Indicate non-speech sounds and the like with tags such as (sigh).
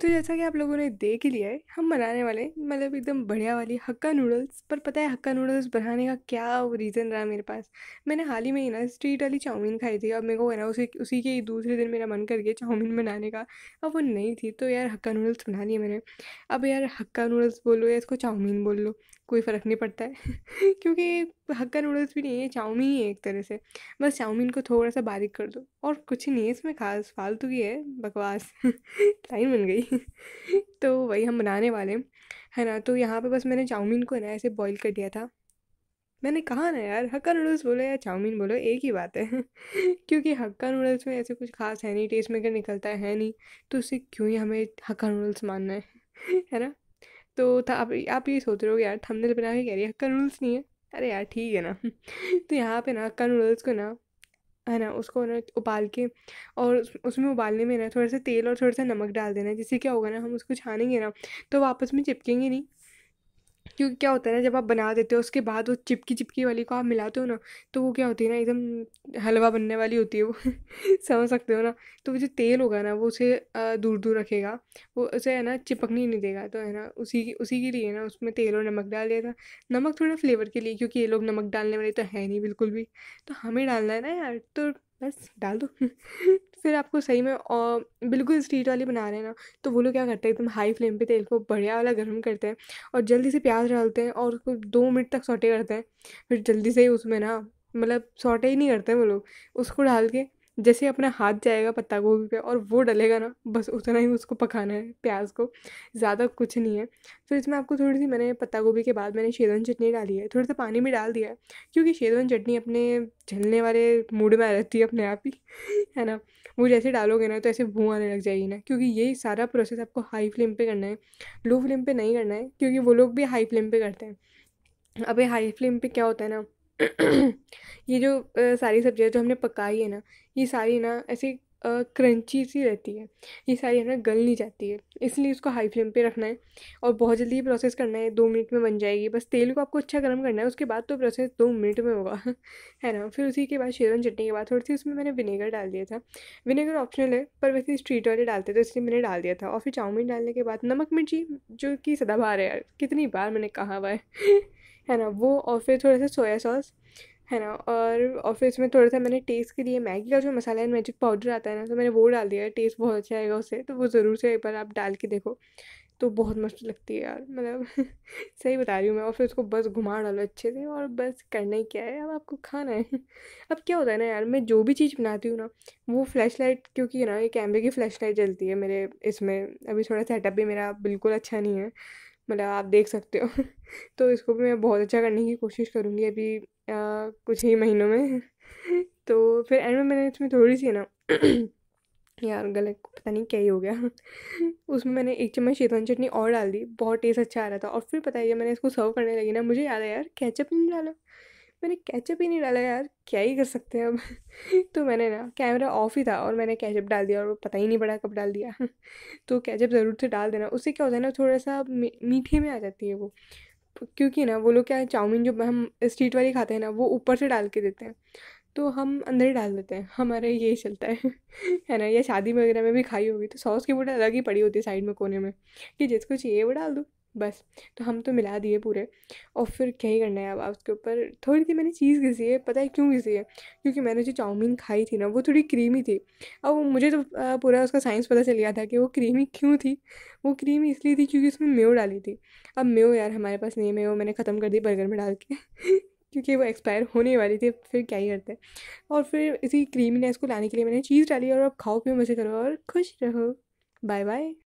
तो जैसा कि आप लोगों ने देख ही लिया है हम बनाने वाले मतलब एकदम बढ़िया वाली हक्का नूडल्स पर पता है हक्का नूडल्स बनाने का क्या रीज़न रहा मेरे पास मैंने हाल ही में ही ना स्ट्रीट वाली चाउमीन खाई थी अब मेरे को है ना उसी उसी के दूसरे दिन मेरा मन कर गया चाउमीन बनाने का अब वो नहीं थी तो यार हक्का नूडल्स बना लिए मैंने अब यार हक्का नूडल्स बोलो या इसको चाउमीन बोल लो कोई फ़र्क नहीं पड़ता है (laughs) क्योंकि हक्का नूडल्स भी नहीं है चाउमीन ही है एक तरह से बस चाउमीन को थोड़ा सा बारीक कर दो और कुछ ही नहीं है इसमें खास फालतू ही है बकवास (laughs) लाइन बन गई (laughs) तो वही हम बनाने वाले हैं है ना तो यहाँ पे बस मैंने चाउमीन को ना ऐसे बॉईल कर दिया था मैंने कहा ना यार हक्का नूडल्स बोलो या चाउमीन बोलो एक ही बात है क्योंकि हक्का नूडल्स में ऐसे कुछ खास है नहीं टेस्ट मेकर निकलता है नहीं तो उससे क्यों ही हमें हक्का नूडल्स मानना है है ना तो था आप आप ये सोच रहे हो यार थंबनेल बना के कह रही है हक्का नूडल्स नहीं है अरे यार ठीक है ना (laughs) तो यहाँ पे ना हक्का नूडल्स को ना है ना उसको ना उबाल के और उसमें उबालने में ना थोड़ा सा तेल और थोड़ा सा नमक डाल देना जिससे क्या होगा ना हम उसको छानेंगे ना तो वापस में चिपकेंगे नहीं क्योंकि क्या होता है ना जब आप बना देते हो उसके बाद वो चिपकी चिपकी वाली को आप मिलाते हो ना तो वो क्या होती है ना एकदम हलवा बनने वाली होती है वो (laughs) समझ सकते हो ना तो वो जो तेल होगा ना वो उसे दूर दूर रखेगा वो उसे है ना चिपकने नहीं देगा तो है ना उसी की उसी के लिए ना उसमें तेल और नमक डाल दिया था नमक थोड़ा फ्लेवर के लिए क्योंकि ये लोग नमक डालने वाले तो है नहीं बिल्कुल भी तो हमें डालना है ना यार तो बस डाल दो (laughs) फिर आपको सही में और बिल्कुल स्ट्रीट वाली बना रहे हैं ना तो वो लोग क्या करते हैं एकदम हाई फ्लेम पे तेल को बढ़िया वाला गर्म करते हैं और जल्दी से प्याज डालते हैं और उसको दो मिनट तक सौटे करते हैं फिर जल्दी से ही उसमें ना मतलब सौटे ही नहीं करते हैं वो लोग उसको डाल के जैसे अपना हाथ जाएगा पत्ता गोभी पे और वो डलेगा ना बस उतना ही उसको पकाना है प्याज को ज़्यादा कुछ नहीं है तो इसमें आपको थोड़ी सी मैंने पत्ता गोभी के बाद मैंने शेजवान चटनी डाली है थोड़ा सा पानी भी डाल दिया है क्योंकि शेजवान चटनी अपने झलने वाले मूड में आ जाती है अपने आप ही है ना वो जैसे डालोगे ना तो ऐसे भू आने लग जाएगी ना क्योंकि ये सारा प्रोसेस आपको हाई फ्लेम पर करना है लो फ्लेम पर नहीं करना है क्योंकि वो लोग भी हाई फ्लेम पर करते हैं अब ये हाई फ्लेम पर क्या होता है ना ये जो सारी सब्जियाँ जो हमने पकाई है ना ये सारी ना ऐसी क्रंची सी रहती है ये सारी है ना गल नहीं जाती है इसलिए इसको हाई फ्लेम पे रखना है और बहुत जल्दी प्रोसेस करना है दो मिनट में बन जाएगी बस तेल को आपको अच्छा गर्म करना है उसके बाद तो प्रोसेस दो मिनट में होगा (laughs) है ना फिर उसी के बाद शेरन चटनी के बाद थोड़ी सी उसमें मैंने विनेगर डाल दिया था विनेगर ऑप्शनल है पर वैसे स्ट्रीट वाले डालते थे इसलिए मैंने डाल दिया था और फिर चाउमीन डालने के बाद नमक मिर्ची जो कि सदाबहार है यार कितनी बार मैंने कहा हुआ है (laughs) है ना वो और फिर थोड़ा सा सोया सॉस है ना और और फिर इसमें थोड़ा सा मैंने टेस्ट के लिए मैगी का जो मसाला एंड मैजिक पाउडर आता है ना तो मैंने वो डाल दिया है टेस्ट बहुत अच्छा आएगा उससे तो वो ज़रूर से एक बार आप डाल के देखो तो बहुत मस्त लगती है यार मतलब (laughs) सही बता रही हूँ मैं और फिर उसको बस घुमा डालो अच्छे से और बस करना ही क्या है अब आपको खाना है (laughs) अब क्या होता है ना यार मैं जो भी चीज़ बनाती हूँ ना वो फ्लैश लाइट क्योंकि ना ये कैमरे की फ्लैश लाइट जलती है मेरे इसमें अभी थोड़ा सेटअप भी मेरा बिल्कुल अच्छा नहीं है मतलब आप देख सकते हो (laughs) तो इसको भी मैं बहुत अच्छा करने की कोशिश करूँगी अभी आ, कुछ ही महीनों में (laughs) तो फिर एंड में मैंने इसमें थोड़ी सी ना (clears throat) यार गलत पता नहीं क्या ही हो गया (laughs) उसमें मैंने एक चम्मच शेजवान चटनी और डाल दी बहुत टेस्ट अच्छा आ रहा था और फिर पता है मैंने इसको सर्व करने लगी ना मुझे याद है यार कैचअप नहीं डाला मैंने कैचअप ही नहीं डाला यार क्या ही कर सकते हैं अब (laughs) तो मैंने ना कैमरा ऑफ ही था और मैंने कैचअप डाल दिया और वो पता ही नहीं पड़ा कब डाल दिया (laughs) तो कैचअप ज़रूर से डाल देना उससे क्या होता है ना थोड़ा सा मीठे में आ जाती है वो क्योंकि ना वो लोग क्या है चाउमीन जो हम स्ट्रीट वाली खाते हैं ना वो ऊपर से डाल के देते हैं तो हम अंदर ही डाल देते हैं हमारा यही चलता है (laughs) है ना या शादी वगैरह में भी खाई होगी तो सॉस की बोतल अलग ही पड़ी होती है साइड में कोने में कि जिसको चाहिए वो डाल दो बस तो हम तो मिला दिए पूरे और फिर क्या ही करना है अब उसके ऊपर थोड़ी सी मैंने चीज़ घिसी है पता है क्यों घिसी है क्योंकि मैंने जो चाउमीन खाई थी ना वो थोड़ी क्रीमी थी अब मुझे तो पूरा उसका साइंस पता चल गया था कि वो क्रीमी क्यों थी वो क्रीमी इसलिए थी क्योंकि उसमें मेो डाली थी अब मेो यार हमारे पास नहीं मेो मैंने ख़त्म कर दी बर्गर में डाल के (laughs) क्योंकि वो एक्सपायर होने वाली थी फिर क्या ही करते और फिर इसी ने इसको लाने के लिए मैंने चीज़ डाली और अब खाओ पियो मज़े करो और खुश रहो बाय बाय